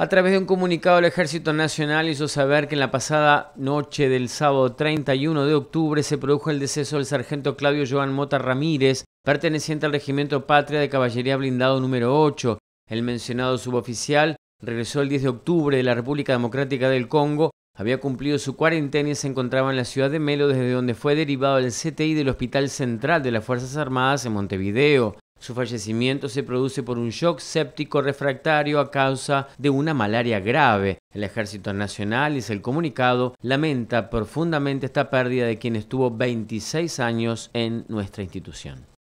A través de un comunicado, el Ejército Nacional hizo saber que en la pasada noche del sábado 31 de octubre se produjo el deceso del sargento Claudio Joan Mota Ramírez, perteneciente al Regimiento Patria de Caballería Blindado número 8. El mencionado suboficial regresó el 10 de octubre de la República Democrática del Congo, había cumplido su cuarentena y se encontraba en la ciudad de Melo, desde donde fue derivado al CTI del Hospital Central de las Fuerzas Armadas en Montevideo. Su fallecimiento se produce por un shock séptico refractario a causa de una malaria grave. El Ejército Nacional, y el comunicado, lamenta profundamente esta pérdida de quien estuvo 26 años en nuestra institución.